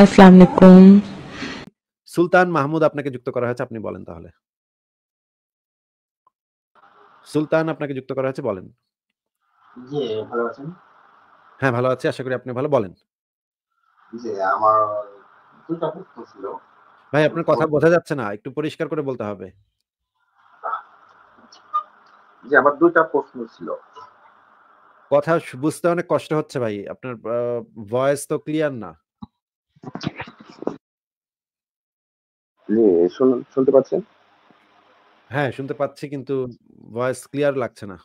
আসসালামু আলাইকুম সুলতান মাহমুদ আপনাকে যুক্ত করা হয়েছে আপনি বলেন তাহলে সুলতান আপনাকে যুক্ত করা হয়েছে বলেন জি ভালো আছেন হ্যাঁ ভালো আছি আশা করি আপনি ভালো বলেন জি আমার দুটো প্রশ্ন ছিল ভাই আপনার কথা বোঝা যাচ্ছে না একটু পরিষ্কার করে বলতে হবে জি আমার দুটো প্রশ্ন ছিল কথা বুঝতে অনেক কষ্ট হচ্ছে ভাই আপনার ভয়েস তো ক্লিয়ার না জি শুনতে পাচ্ছেন? হ্যাঁ, শুনতে পাচ্ছি কিন্তু ভয়েস ক্লিয়ার লাগছে না।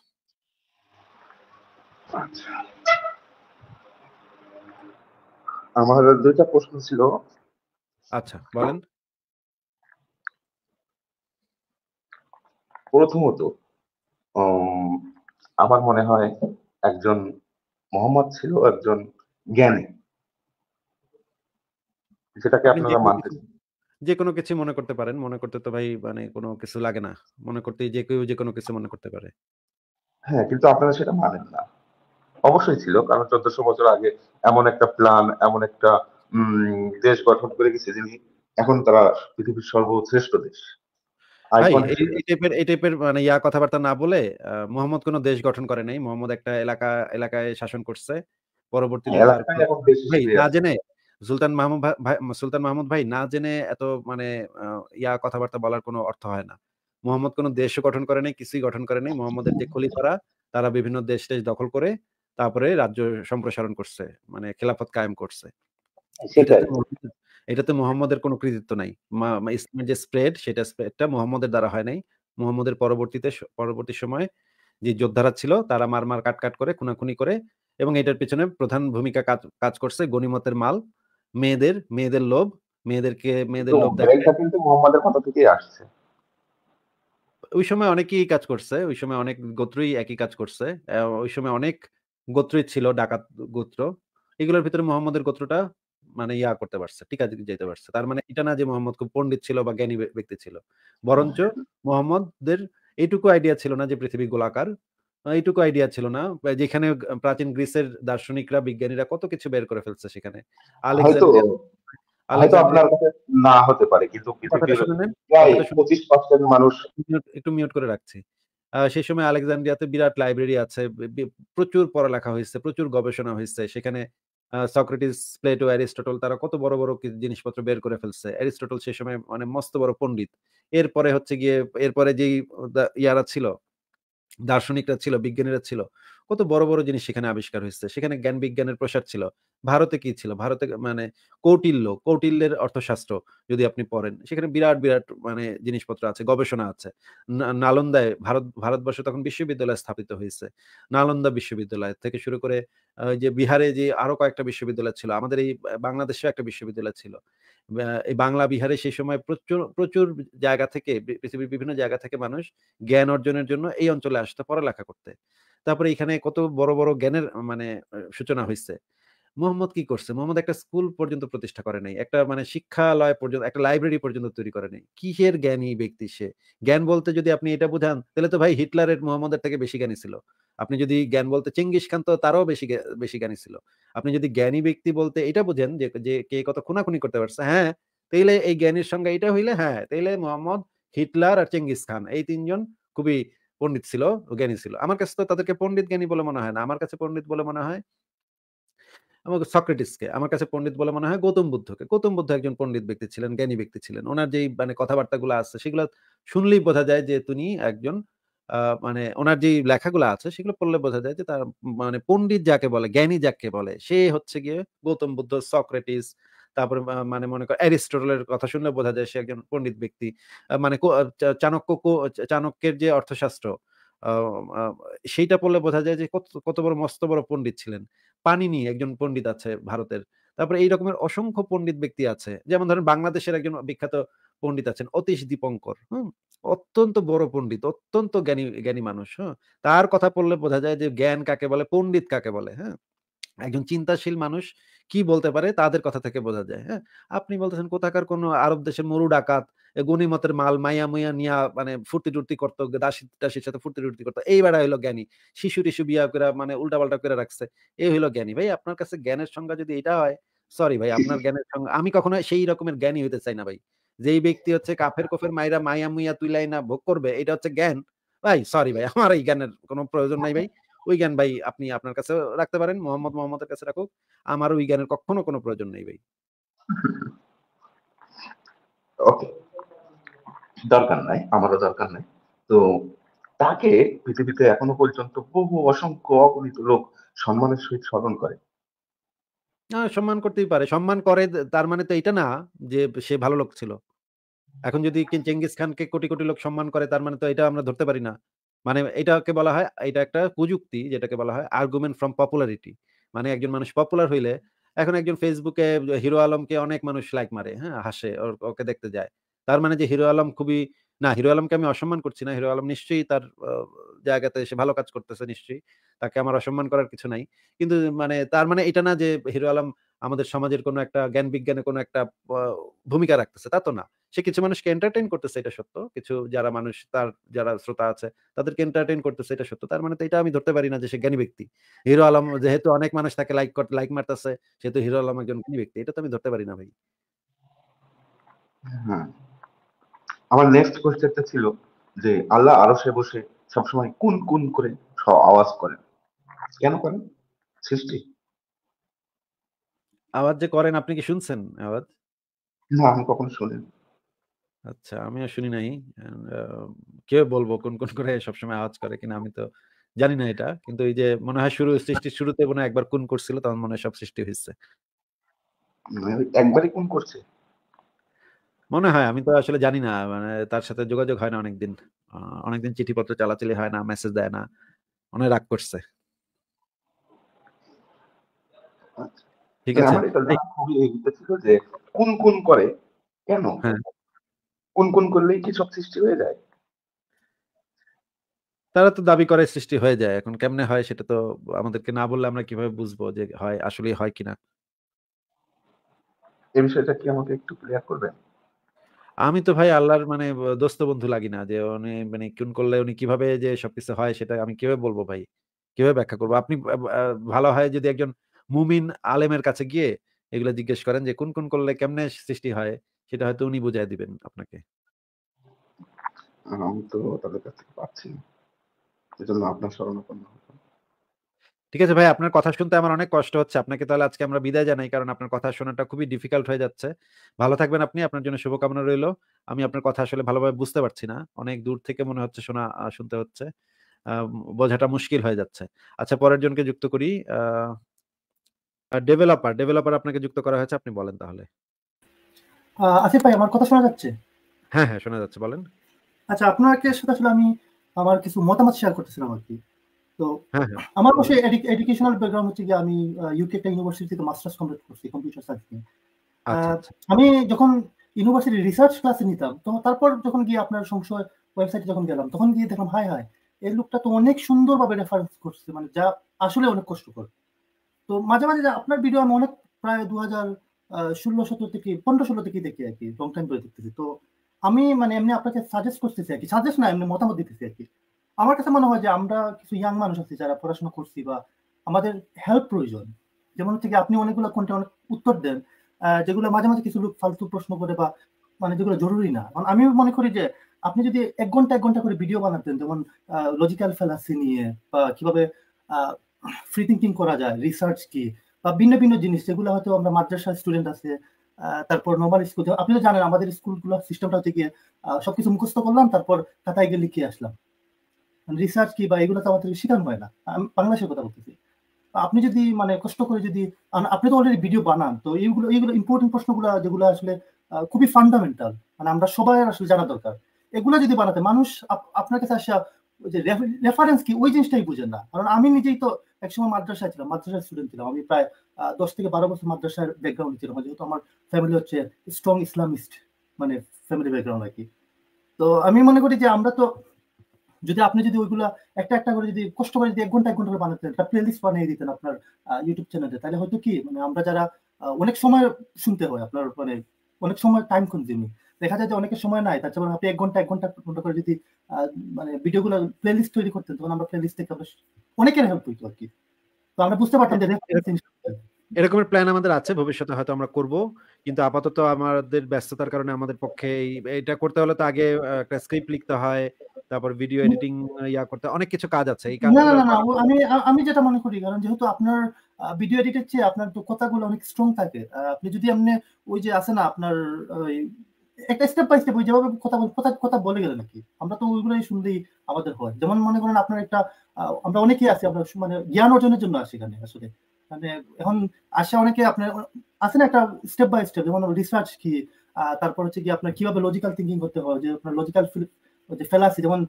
আচ্ছা। আমার দুইটা প্রশ্ন ছিল। আচ্ছা, বলেন। প্রথমত উম আমার মনে হয় একজন মোহাম্মদ ছিল একজন জ্ঞানী। সেটাকে আপনারা মানতে যে কোনো কিছু মনে করতে পারেন মনে করতে তো ভাই মানে কোনো কিছু লাগে না মনে করতে যে কেউ যে কোনো কিছু মনে করতে পারে হ্যাঁ কিন্তু আপনারা সেটা মানেন না অবশ্যই ছিল কারণ চোদ্দশো বছর আগে এমন একটা প্ল্যান এমন একটা দেশ গঠন করে গেছে যিনি এখন তারা পৃথিবীর সর্বশ্রেষ্ঠ দেশ এই টাইপের মানে ইয়া কথাবার্তা না বলে মোহাম্মদ কোনো দেশ গঠন করে নাই মোহাম্মদ একটা এলাকা এলাকায় শাসন করছে পরবর্তীতে হ্যাঁ, না জেনে সুলতান মাহমুদ ভাই সুলতান মাহমুদ ভাই না জেনে এত মানে ইয়া কথাবার্তা বলার কোনো অর্থ হয় না মোহাম্মদ কোনো দেশ গঠন করে নাই কিছুই গঠন করে নাই আচ্ছা। মোহাম্মদের যে খলিফারা তারা বিভিন্ন দেশ দেশ দখল করে তারপরে রাজ্য সম্প্রসারণ করছে মানে খেলাফত কায়েম করছে এটাতে মোহাম্মদের কোনো কৃতিত্ব নাই ইসলামের যে স্প্রেড সেটা স্প্রেডটা মোহাম্মদের দ্বারা হয় নাই মোহাম্মদের পরবর্তীতে পরবর্তী সময় যে যোদ্ধারা ছিল তারা মার মার কাট কাট করে খুনাখুনি করে এবং এটার পিছনে প্রধান ভূমিকা কাজ করছে গণিমতের মাল মেয়েদের মেয়েদের লোভ মেয়েদেরকে মেয়েদের লোভ আসছে ওই সময় অনেকেই কাজ করছে ওই সময় অনেক গোত্রই একই কাজ করছে ওই সময় অনেক গোত্রই ছিল ডাকাত গোত্র এগুলোর ভিতরে মোহাম্মদের গোত্রটা মানে ইয়া করতে পারছে ঠিক আছে যেতে পারছে তার মানে এটা না যে মোহাম্মদ খুব পণ্ডিত ছিল বা জ্ঞানী ব্যক্তি ছিল বরঞ্চ হ্যাঁ। মোহাম্মদদের এটুকু আইডিয়া ছিল না যে পৃথিবী গোলাকার এইটুকু আইডিয়া ছিল না যেখানে প্রাচীন গ্রিসের দার্শনিকরা বিজ্ঞানীরা কত কিছু বের করে ফেলছে সেখানে হয়তো আপনার সেই সময় আলেকজান্ড্রিয়াতে বিরাট লাইব্রেরি আছে প্রচুর পড়ালেখা হয়েছে প্রচুর গবেষণা হয়েছে সেখানে সক্রেটিস প্লেটো অ্যারিস্টটল তারা কত বড় বড় জিনিসপত্র বের করে ফেলছে অ্যারিস্টটল সেই সময় মানে মস্ত বড় পণ্ডিত এরপরে হচ্ছে গিয়ে এরপরে যেই ইয়ারা ছিল দার্শনিকরা ছিল বিজ্ঞানীরা ছিল কত বড় বড় জিনিস সেখানে আবিষ্কার হয়েছে সেখানে জ্ঞান বিজ্ঞানের প্রসার ছিল ভারতে কি ছিল ভারতে মানে কৌটিল্য কৌটিল্যের অর্থশাস্ত্র যদি আপনি পড়েন সেখানে বিরাট বিরাট মানে জিনিসপত্র আছে গবেষণা আছে নালন্দায় ভারত ভারতবর্ষ তখন বিশ্ববিদ্যালয় স্থাপিত হয়েছে নালন্দা বিশ্ববিদ্যালয় থেকে শুরু করে যে বিহারে যে আরো কয়েকটা বিশ্ববিদ্যালয় ছিল আমাদের এই বাংলাদেশেও একটা বিশ্ববিদ্যালয় ছিল এই বাংলা বিহারে সেই সময় প্রচুর প্রচুর জায়গা থেকে পৃথিবীর বিভিন্ন জায়গা থেকে মানুষ জ্ঞান অর্জনের জন্য এই অঞ্চলে আসতে পড়ালেখা করতে তারপরে এখানে কত বড় বড় জ্ঞানের মানে সূচনা হয়েছে মোহাম্মদ কি করছে মোহাম্মদ একটা স্কুল পর্যন্ত প্রতিষ্ঠা করে নাই একটা মানে শিক্ষালয় পর্যন্ত একটা লাইব্রেরি পর্যন্ত তৈরি করে নাই কিসের জ্ঞানী ব্যক্তি সে জ্ঞান বলতে যদি আপনি এটা বুঝান তাহলে তো ভাই হিটলারের মোহাম্মদের থেকে বেশি জ্ঞানী ছিল আপনি যদি জ্ঞান বলতে চেঙ্গিস খান তো তারও বেশি বেশি জ্ঞানী ছিল আপনি যদি জ্ঞানী ব্যক্তি বলতে এটা বুঝেন যে যে কে কত খুনাখুনি করতে পারছে হ্যাঁ তাইলে এই জ্ঞানীর সঙ্গে এটা হইলে হ্যাঁ তাইলে মোহাম্মদ হিটলার আর চেঙ্গিস খান এই তিনজন খুবই পণ্ডিত ছিল জ্ঞানী ছিল আমার কাছে তো তাদেরকে পণ্ডিত জ্ঞানী বলে মনে হয় না আমার কাছে পণ্ডিত বলে মনে হয় আমাকে সক্রেটিসকে আমার কাছে পণ্ডিত বলে মনে হয় গৌতম বুদ্ধকে গৌতম বুদ্ধ একজন পণ্ডিত ব্যক্তি ছিলেন জ্ঞানী ব্যক্তি ছিলেন ওনার যেই মানে কথাবার্তাগুলো আছে সেগুলো শুনলেই বোঝা যায় যে তিনি একজন মানে ওনার যে লেখাগুলো আছে সেগুলো পড়লে বোঝা যায় যে তার মানে পণ্ডিত যাকে বলে জ্ঞানী যাকে বলে সে হচ্ছে গিয়ে গৌতম বুদ্ধ সক্রেটিস আহ তারপরে মানে মনে করো অ্যারিস্টটলের কথা শুনলে বোঝা যায় সে একজন পণ্ডিত ব্যক্তি মানে চাণক্য চাণক্যের যে অর্থশাস্ত্র সেইটা পড়লে বোঝা যায় যে কত কত বড় মস্ত বড় পণ্ডিত ছিলেন পানিনি একজন পণ্ডিত আছে ভারতের তারপরে এই রকমের অসংখ্য পণ্ডিত ব্যক্তি আছে যেমন ধরেন বাংলাদেশের একজন বিখ্যাত পণ্ডিত আছেন অতীশ দীপঙ্কর হম অত্যন্ত বড় পণ্ডিত অত্যন্ত জ্ঞানী জ্ঞানী মানুষ হ্যাঁ তার কথা পড়লে বোঝা যায় যে জ্ঞান কাকে বলে পণ্ডিত কাকে বলে হ্যাঁ একজন চিন্তাশীল মানুষ কি বলতে পারে তাদের কথা থেকে বোঝা যায় হ্যাঁ আপনি বলতেছেন কোথাকার কোন আরব দেশের মরু ডাকাত গণিমতের মাল মাইয়া মুইয়া নিয়া মানে ফুর্তি টুর্তি করতো দাসী দাসীর সাথে ফুর্তি টুর্তি করতো এই বেড়া হইলো জ্ঞানী শিশু টিশু বিয়া করে মানে উল্টাপাল্টা করে রাখছে এই হইলো জ্ঞানী ভাই আপনার কাছে জ্ঞানের সংজ্ঞা যদি এটা হয় সরি ভাই আপনার জ্ঞানের সংজ্ঞা আমি কখনো সেই রকমের জ্ঞানী হইতে চাই না ভাই যেই ব্যক্তি হচ্ছে কাফের কফের মাইরা মাইয়া মুইয়া তুইলাই না ভোগ করবে এটা হচ্ছে জ্ঞান ভাই সরি ভাই আমার এই জ্ঞানের কোনো প্রয়োজন নাই ভাই ওই জ্ঞান ভাই আপনি আপনার কাছে রাখতে পারেন মোহাম্মদ মোহাম্মদের কাছে রাখুক আমার ওই জ্ঞানের কখনো কোনো প্রয়োজন নেই ভাই দরকার নাই আমারও দরকার নাই তো তাকে পৃথিবীতে এখনো পর্যন্ত বহু অসংখ্য অগণিত লোক সম্মানের সহিত স্মরণ করে না সম্মান করতেই পারে সম্মান করে তার মানে তো এটা না যে সে ভালো লোক ছিল এখন যদি চেঙ্গিস খানকে কোটি কোটি লোক সম্মান করে তার মানে তো এটা আমরা ধরতে পারি না মানে এটাকে বলা হয় এটা একটা প্রযুক্তি যেটাকে বলা হয় আর্গুমেন্ট ফ্রম পপুলারিটি মানে একজন মানুষ পপুলার হইলে এখন একজন ফেসবুকে হিরো আলমকে অনেক মানুষ লাইক মারে হ্যাঁ হাসে ওর ওকে দেখতে যায় তার মানে যে হিরো আলম খুবই না হিরো আলমকে আমি অসম্মান করছি না হিরো আলম নিশ্চয়ই তার জায়গাতে সে ভালো কাজ করতেছে নিশ্চয়ই তাকে আমার অসম্মান করার কিছু নাই কিন্তু মানে তার মানে এটা না যে হিরো আলম আমাদের সমাজের কোনো একটা জ্ঞান বিজ্ঞানে কোনো একটা ভূমিকা রাখতেছে তা তো না সে কিছু মানুষকে এন্টারটেইন করতেছে এটা সত্য কিছু যারা মানুষ তার যারা শ্রোতা আছে তাদেরকে এন্টারটেইন করতেছে এটা সত্য তার মানে তো এটা আমি ধরতে পারি না যে সে জ্ঞানী ব্যক্তি হিরো আলম হ্যাঁ। যেহেতু অনেক মানুষ তাকে লাইক করতে লাইক মারতেছে সেহেতু হিরো আলম একজন জ্ঞানী ব্যক্তি এটা তো আমি ধরতে পারি না ভাই হ্যাঁ। আমার নেক্সট কোশ্চেনটা ছিল যে আল্লাহ আরশে বসে সবসময় কুন কুন করে আওয়াজ করেন কেন করেন সৃষ্টি আওয়াজ যে করেন আপনি কি শুনছেন আওয়াজ না আমি কখনো শুনিনি আচ্ছা আমিও শুনি নাই। কে বলবো কোন, কোন করে সবসময় আওয়াজ করে কিনা আমি তো জানি না এটা। কিন্তু এই যে মনে হয় শুরু সৃষ্টির শুরুতে মনে একবার কোন করছিল তখন মনে সব সৃষ্টি হয়েছে মানে একবারই কোন করছে? মনে হয় আমি তো আসলে জানি না। মানে তার সাথে যোগাযোগ হয় না অনেকদিন। আ অনেকদিন চিঠিপত্র চালাচালি হয় না, মেসেজ দেয় না। অনেক রাগ করছে। আচ্ছা। ঠিক মানে আছে। আমার এটা জানা খুবই যে কুন, কুন করে কেন? হ্যাঁ। কোন কোন করলেই কি সব সৃষ্টি হয়ে যায় তারা তো দাবি করে সৃষ্টি হয়ে যায় এখন কেমনে হয় সেটা তো আমাদেরকে না বললে আমরা কিভাবে বুঝবো যে হয় আসলে হয় কিনা এই বিষয়টা কি আমাকে একটু ক্লিয়ার করবেন আমি তো ভাই আল্লাহর মানে দোস্ত বন্ধু লাগি না যে উনি মানে কোন করলে উনি কিভাবে যে সবকিছু হয় সেটা আমি কিভাবে বলবো ভাই কিভাবে ব্যাখ্যা করবো আপনি ভালো হয় যদি একজন মুমিন আলেমের কাছে গিয়ে এগুলো জিজ্ঞেস করেন যে কোন কোন করলে কেমনে সৃষ্টি হয় সেটা হয়তো উনি বোঝায় দিবেন আপনাকে ঠিক আছে ভাই আপনার কথা শুনতে আমার অনেক কষ্ট হচ্ছে আপনাকে তাহলে আজকে আমরা বিদায় জানাই কারণ আপনার কথা শোনাটা খুবই ডিফিকাল্ট হয়ে যাচ্ছে ভালো থাকবেন আপনি আপনার জন্য শুভকামনা রইল আমি আপনার কথা আসলে ভালোভাবে বুঝতে পারছি না অনেক দূর থেকে মনে হচ্ছে শোনা শুনতে হচ্ছে বোঝাটা মুশকিল হয়ে যাচ্ছে আচ্ছা পরের জনকে যুক্ত করি ডেভেলপার ডেভেলপার আপনাকে যুক্ত করা হয়েছে আপনি বলেন তাহলে আসিফ ভাই আমার কথা শোনা যাচ্ছে হ্যাঁ হ্যাঁ শোনা যাচ্ছে বলেন আচ্ছা সাথে আসলে আমি আমার কিছু মতামত শেয়ার করতেছিলাম আর কি তো হ্যাঁ, হ্যাঁ। আমার এডুকেশনাল ব্যাকগ্রাউন্ড হচ্ছে যে আমি ইউকে একটা ইউনিভার্সিটি থেকে মাস্টার্স কমপ্লিট করছি কম্পিউটার সায়েন্স নিয়ে আচ্ছা, আচ্ছা। আমি যখন ইউনিভার্সিটি রিসার্চ ক্লাসে নিতাম তো তারপর যখন গিয়ে আপনার সংশয় ওয়েবসাইটে যখন গেলাম তখন গিয়ে দেখলাম হাই হাই এই লোকটা তো অনেক সুন্দরভাবে রেফারেন্স করছে মানে যা আসলে অনেক কষ্টকর তো মাঝে মাঝে আপনার ভিডিও আমি অনেক প্রায় দু হাজার ষোলো থেকে পনেরো ষোলো থেকে দেখি আর কি লং টাইম ধরে দেখতেছি তো আমি মানে এমনি আপনাকে সাজেস্ট করতেছি আর কি সাজেস্ট না এমনি মতামত দিতেছি আর কি আমার কাছে মনে হয় যে আমরা কিছু ইয়াং মানুষ আছি যারা পড়াশোনা করছি বা আমাদের হেল্প প্রয়োজন যেমন আপনি অনেকগুলো কোনটা অনেক উত্তর দেন যেগুলো মাঝে মাঝে কিছু লোক ফালতু প্রশ্ন করে বা মানে যেগুলো জরুরি না কারণ আমি মনে করি যে আপনি যদি এক ঘন্টা এক ঘন্টা করে ভিডিও বানাতেন যেমন লজিক্যাল ফেলাসি নিয়ে বা কিভাবে ফ্রি থিঙ্কিং করা যায় রিসার্চ কি বা ভিন্ন ভিন্ন জিনিস যেগুলো হয়তো আমরা মাদ্রাসা স্টুডেন্ট আছে তারপর নর্মাল স্কুল আপনি তো জানেন আমাদের স্কুলগুলো সিস্টেমটা হচ্ছে গিয়ে সবকিছু মুখস্থ করলাম তারপর খাতায় গিয়ে লিখে আসলাম রিসার্চ কি বা এগুলো তো আমাদের শেখানো হয় না আমি বাংলাদেশের কথা বলতেছি আপনি যদি মানে কষ্ট করে যদি আপনি তো অলরেডি ভিডিও বানান তো এইগুলো এইগুলো ইম্পর্টেন্ট প্রশ্নগুলো যেগুলো আসলে খুবই ফান্ডামেন্টাল মানে আমরা সবাই আসলে জানা দরকার এগুলো যদি বানাতে মানুষ আপনার কাছে আসা যে রেফারেন্স কি ওই জিনিসটাই বুঝেন না কারণ আমি নিজেই তো একসময় মাদ্রাসায় ছিলাম মাদ্রাসার স্টুডেন্ট ছিলাম আমি প্রায় দশ থেকে বারো বছর মাদ্রাসার ব্যাকগ্রাউন্ড ছিলাম যেহেতু আমার ফ্যামিলি হচ্ছে স্ট্রং ইসলামিস্ট মানে ফ্যামিলি ব্যাকগ্রাউন্ড আর কি তো আমি মনে করি যে আমরা তো যদি আপনি যদি ওইগুলা একটা একটা করে যদি কষ্ট করে যদি এক ঘন্টা এক ঘন্টা করে বানাতেন একটা প্লে লিস্ট বানিয়ে দিতেন আপনার ইউটিউব চ্যানেলে তাহলে হয়তো কি মানে আমরা যারা অনেক সময় শুনতে হয় আপনার মানে অনেক সময় টাইম কনজিউমিং দেখা যায় যে অনেকের সময় নাই তার জন্য আপনি এক ঘন্টা এক ঘন্টা ঘন্টা করে যদি মানে ভিডিওগুলো প্লেলিস্ট তৈরি করতেন তখন আমরা প্লেলিস্ট থেকে আমরা অনেকের হেল্প হইতো আর কি তো আমরা বুঝতে পারতাম যে এরকমের প্ল্যান আমাদের আছে ভবিষ্যতে হয়তো আমরা করব কিন্তু আপাতত আমাদের ব্যস্ততার কারণে আমাদের পক্ষে এটা করতে হলে তো আগে একটা স্ক্রিপ্ট লিখতে হয় তারপর ভিডিও এডিটিং ইয়া করতে অনেক কিছু কাজ আছে এই কারণে না না আমি আমি যেটা মনে করি কারণ যেহেতু আপনার ভিডিও এডিটের চেয়ে আপনার দক্ষতাগুলো অনেক স্ট্রং থাকে আপনি যদি আপনি ওই যে আছে না আপনার ওই একটা স্টেপ বাই স্টেপ ওই যেভাবে কথা কথা কথা বলে গেলেন নাকি আমরা তো ওইগুলোই শুনলেই আমাদের হয় যেমন মনে করেন আপনার একটা আমরা অনেকেই আছি আমরা মানে জ্ঞান অর্জনের জন্য আসি এখানে আসলে মানে এখন আসে অনেকে আপনার আছে না একটা স্টেপ বাই স্টেপ যেমন রিসার্চ কি তারপর হচ্ছে কি আপনার কিভাবে লজিক্যাল থিঙ্কিং করতে হয় যে আপনার লজিক্যাল যে ফেলাসি যেমন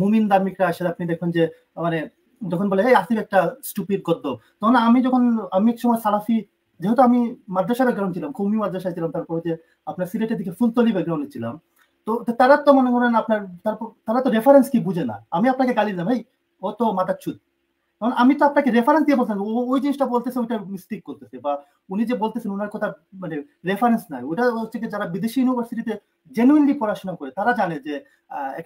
মুমিন দার্মিকরা আসে আপনি দেখুন যে মানে যখন বলে এই আসিফ একটা স্টুপির গদ্য তখন আমি যখন আমি এক সময় সালাফি যেহেতু আমি মাদ্রাসা ব্যাকগ্রাউন্ড ছিলাম কৌমি মাদ্রাসায় ছিলাম তারপর হচ্ছে আপনার সিলেটের দিকে ফুলতলি ব্যাকগ্রাউন্ডে ছিলাম তো তারা তো মনে করেন আপনার তারপর তারা তো রেফারেন্স কি বুঝে না আমি আপনাকে গালি দিলাম ভাই ও তো মাথার ছুত কারণ আমি তো আপনাকে রেফারেন্স দিয়ে বলতাম ও ওই জিনিসটা বলতেছে ওইটা মিস্টেক করতেছে বা উনি যে বলতেছেন ওনার কথা মানে রেফারেন্স নাই ওটা হচ্ছে যারা বিদেশি ইউনিভার্সিটিতে জেনুইনলি পড়াশোনা করে তারা জানে যে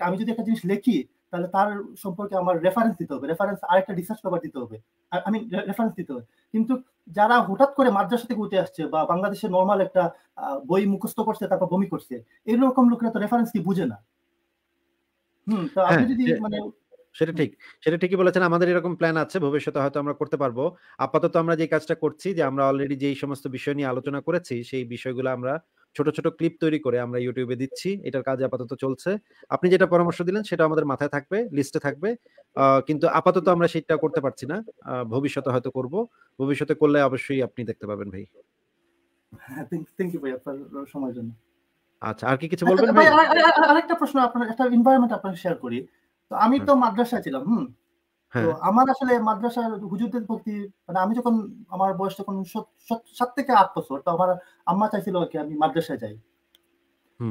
আমি যদি একটা জিনিস লিখি তাহলে তার সম্পর্কে আমার রেফারেন্স দিতে হবে রেফারেন্স আরেকটা রিসার্চ পেপার দিতে হবে আমি রেফারেন্স দিতে হবে কিন্তু যারা হঠাৎ করে মাদ্রাসা থেকে উঠে আসছে বা বাংলাদেশে নর্মাল একটা বই মুখস্থ করছে তারপর বমি করছে এরকম লোকেরা তো রেফারেন্স কি বুঝে না হুম তো আপনি হ্যাঁ, যদি মানে সেটা ঠিক সেটা ঠিকই বলেছেন আমাদের এরকম প্ল্যান আছে ভবিষ্যতে হয়তো আমরা করতে পারবো আপাতত আমরা যে কাজটা করছি যে আমরা অলরেডি যেই সমস্ত বিষয় নিয়ে আলোচনা করেছি সেই বিষয়গুলো আমরা ছোট ছোট ক্লিপ তৈরি করে আমরা ইউটিউবে দিচ্ছি এটার কাজ আপাতত চলছে আপনি যেটা পরামর্শ দিলেন সেটা আমাদের মাথায় থাকবে লিস্টে থাকবে কিন্তু আপাতত আমরা সেটা করতে পারছি না ভবিষ্যতে হয়তো করব ভবিষ্যতে করলে অবশ্যই আপনি দেখতে পাবেন ভাই হ্যাঁ, আচ্ছা আর কি কিছু বলবেন আচ্ছা, আরেকটা প্রশ্ন আপনার একটা শেয়ার করি তো আমি তো মাদ্রাসায় ছিলাম হুম তো হ্যাঁ। আমার আসলে মাদ্রাসার হুজুরদের প্রতি মানে আমি যখন আমার বয়স তখন সাত থেকে আট বছর তো আমার আম্মা চাইছিল আর কি আমি মাদ্রাসায় যাই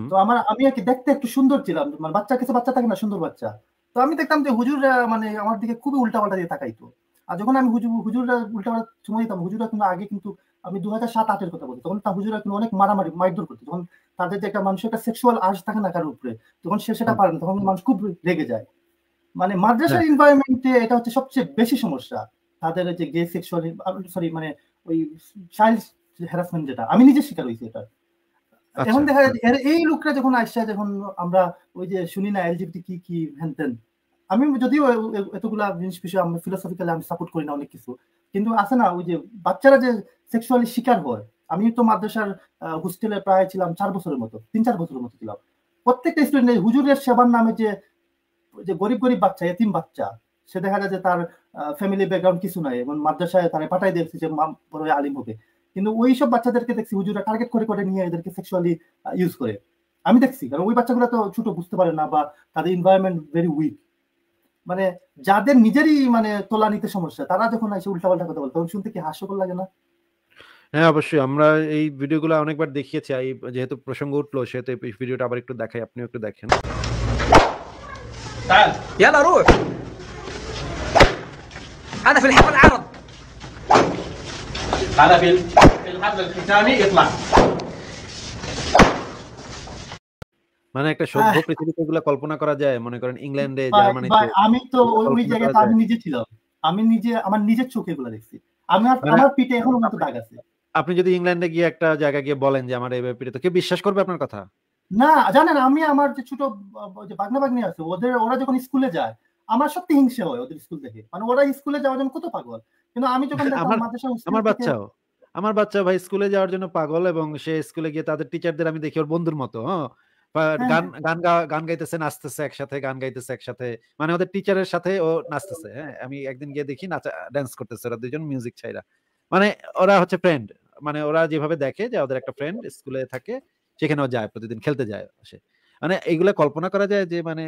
তো আমার আমি আর কি দেখতে একটু সুন্দর ছিলাম মানে বাচ্চা কিছু বাচ্চা থাকে না সুন্দর বাচ্চা তো আমি দেখতাম যে হুজুররা মানে আমার দিকে খুবই পাল্টা দিয়ে তাকাইতো আর যখন আমি হুজুর হুজুররা পাল্টা সময় দিতাম হুজুররা কিন্তু আগে কিন্তু আমি দু হাজার সাত আটের কথা বলি তখন তা হুজুরা কিন্তু অনেক মারামারি মারধর করতো তখন তাদের যে একটা মানুষের একটা সেক্সুয়াল আস থাকে না কারোর উপরে যখন সে সেটা পারে না তখন মানুষ খুব রেগে যায় মানে মাদ্রাসার হ্যাঁ। এনভায়রনমেন্টে এটা হচ্ছে সবচেয়ে বেশি সমস্যা তাদের যে গে সেক্সুয়ালি সরি মানে ওই চাইল্ড হ্যারাসমেন্ট যেটা আমি নিজে শিকার হয়েছি এটা আচ্ছা, এখন দেখা যাচ্ছে আচ্ছা। এই লোকরা যখন আসছে যখন আমরা ওই যে শুনি না এলজিবিটি কি কি হ্যানতেন আমি যদিও এতগুলা জিনিস বিষয়ে আমি ফিলোসফিক্যালি আমি সাপোর্ট করি না অনেক কিছু কিন্তু আছে না ওই যে বাচ্চারা যে সেক্সুয়ালি শিকার হয় আমি তো মাদ্রাসার হোস্টেলে প্রায় ছিলাম চার বছরের মতো তিন চার বছরের মতো ছিলাম প্রত্যেকটা স্টুডেন্ট হুজুরের সেবার নামে যে যে গরিব গরিব বাচ্চা এতিম বাচ্চা সে দেখা যায় যে তার ফ্যামিলি ব্যাকগ্রাউন্ড কিছু নাই এবং মাদ্রাসায় তারা পাঠাই দিয়েছে যে বড় আলিম হবে কিন্তু ওই সব বাচ্চাদেরকে দেখছি হুজুরা টার্গেট করে করে নিয়ে এদেরকে সেক্সুয়ালি ইউজ করে আমি দেখছি কারণ ওই বাচ্চাগুলো তো ছোট বুঝতে পারে না বা তাদের এনভায়রনমেন্ট ভেরি উইক মানে যাদের নিজেরই মানে তোলা নিতে সমস্যা তারা যখন এসে উল্টাপাল্টা কথা বলে তখন শুনতে কি হাস্যকর লাগে না হ্যাঁ অবশ্যই আমরা এই ভিডিওগুলো অনেকবার দেখিয়েছি যেহেতু প্রসঙ্গ উঠলো সেহেতু এই ভিডিওটা আবার একটু দেখাই আপনিও একটু দেখেন تعال يلا روح انا في الحفل العرض انا في الحفل الختامي اطلع মানে একটা সভ্য পৃথিবীতে এগুলো কল্পনা করা যায় মনে করেন ইংল্যান্ডে জার্মানিতে আমি তো ওই জায়গাতে আমি নিজে ছিলাম আমি নিজে আমার নিজের চোখে এগুলো দেখছি আমি মানে আমার পিঠে এখনো মতো দাগ আছে আপনি যদি ইংল্যান্ডে গিয়ে একটা জায়গা গিয়ে বলেন যে আমার এই ব্যাপারে তো কে বিশ্বাস করবে আপনার কথা না জানেন আমি আমার যে ছোট যে বাগনা বাগনি আছে ওদের ওরা যখন স্কুলে যায় আমার সত্যি হিংসা হয় ওদের স্কুল থেকে মানে ওরা স্কুলে যাওয়ার জন্য কত পাগল কিন্তু আমি যখন আমার বাচ্চাও আমার বাচ্চা ভাই স্কুলে যাওয়ার জন্য পাগল এবং সে স্কুলে গিয়ে তাদের টিচারদের আমি দেখি ওর বন্ধুর মতো হ্যাঁ, হ্যাঁ, হ্যাঁ। গান গান গান গাইতেছে নাচতেছে একসাথে গান গাইতেছে একসাথে মানে ওদের টিচারের সাথে ও নাচতেছে হ্যাঁ আমি একদিন গিয়ে দেখি নাচা ড্যান্স করতেছে ওরা দুজন মিউজিক ছাইরা মানে ওরা হচ্ছে ফ্রেন্ড মানে ওরা যেভাবে দেখে যে ওদের একটা ফ্রেন্ড স্কুলে থাকে সেখানেও যায় প্রতিদিন খেলতে যায় সে মানে এইগুলো কল্পনা করা যায় যে মানে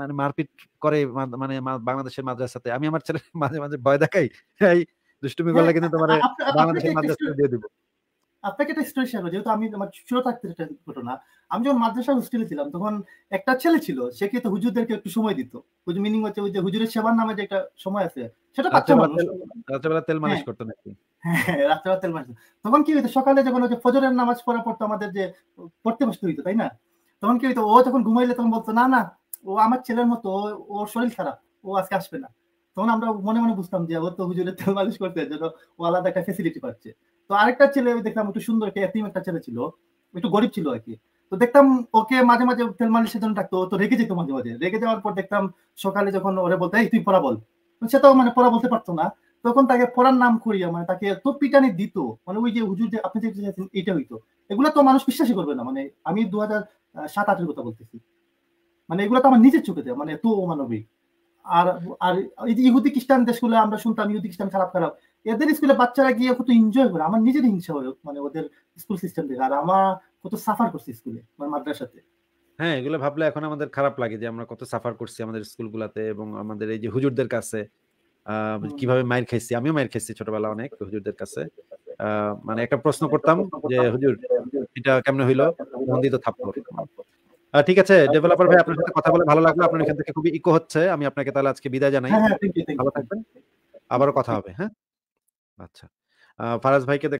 মানে মারপিট করে মানে বাংলাদেশের মাদ্রাসাতে আমি আমার ছেলে মাঝে মাঝে ভয় দেখাই এই দুষ্টুমি হ্যাঁ, করলে কিন্তু তোমার বাংলাদেশের মাদ্রাসাতে দিয়ে দিব আপনাকে একটা স্টোরি শেয়ার যেহেতু আমি আমার ছোট থাকতে ঘটনা আমি যখন মাদ্রাসা হোস্টেলে ছিলাম তখন একটা ছেলে ছিল সে কিন্তু হুজুরদেরকে একটু সময় দিত হুজুর মিনিং হচ্ছে ওই যে হুজুরের সেবার নামে যে একটা সময় আছে হ্যাঁ। হ্যাঁ, তেল মালিশ তখন কি হইতো সকালে যখন ওই যে ফজরের নামাজ পড়া পড়তো আমাদের যে পড়তে বসতে হইতো তাই না তখন কি হইতো ও যখন ঘুমাইলে তখন বলতো না না ও আমার ছেলের মতো ওর শরীর খারাপ ও আজকে আসবে না তখন আমরা মনে মনে বুঝতাম যে ও তো হুজুরের তেল মালিশ করতে জন্য ও আলাদা একটা ফেসিলিটি পাচ্ছে তো আরেকটা ছেলে দেখলাম একটু সুন্দর একটা এতিম একটা ছেলে ছিল একটু গরিব ছিল আর কি তো দেখতাম ওকে মাঝে মাঝে তেল মালিশের জন্য ডাকতো তো রেগে যেত মাঝে মাঝে রেগে যাওয়ার পর দেখতাম সকালে যখন ওরে বলতো এই তুই পড়া বল সেটাও মানে পড়া বলতে পারতো না তখন তাকে পড়ার নাম করিয়া মানে তাকে এত দিত মানে ওই যে হুজুর যে আপনি এটা হইতো এগুলো তো মানুষ বিশ্বাসই করবে না মানে আমি দু হাজার সাত আটের কথা বলতেছি মানে এগুলো তো আমার নিজের চোখে দেয় মানে এত অমানবিক আর আর এই যে ইহুদি খ্রিস্টান দেশগুলো আমরা শুনতাম ইহুদি খ্রিস্টান খারাপ খারাপ এদের স্কুলে বাচ্চারা গিয়ে কত এনজয় করে আমার নিজের হিংসা হয় মানে ওদের স্কুল সিস্টেম দেখে আর আমার কত সাফার করছে স্কুলে মানে মাদ্রাসাতে হ্যাঁ, এগুলো ভাবলে এখন আমাদের খারাপ লাগে যে আমরা কত সাফার করছি আমাদের স্কুলগুলাতে এবং আমাদের এই যে হুজুরদের কাছে কিভাবে মায়ের খাইছি। আমিও মায়ের খাইছি ছোটবেলা অনেক হুজুরদের কাছে। মানে একটা প্রশ্ন করতাম যে, "হুজুর এটা কেমনে হইল?" তখন দিত ঠিক আছে ডেভেলপার আচ্ছা, ভাই আচ্ছা। আপনার সাথে কথা বলে ভালো লাগলো। আপনার এখান থেকে খুবই ইকো হচ্ছে। আমি আপনাকে তাহলে আজকে বিদায় জানাই। হ্যাঁ, হ্যাঁ, ভালো থাকবেন। আবারও কথা হবে, হ্যাঁ? আচ্ছা। ফারাজ ভাইকে দেখ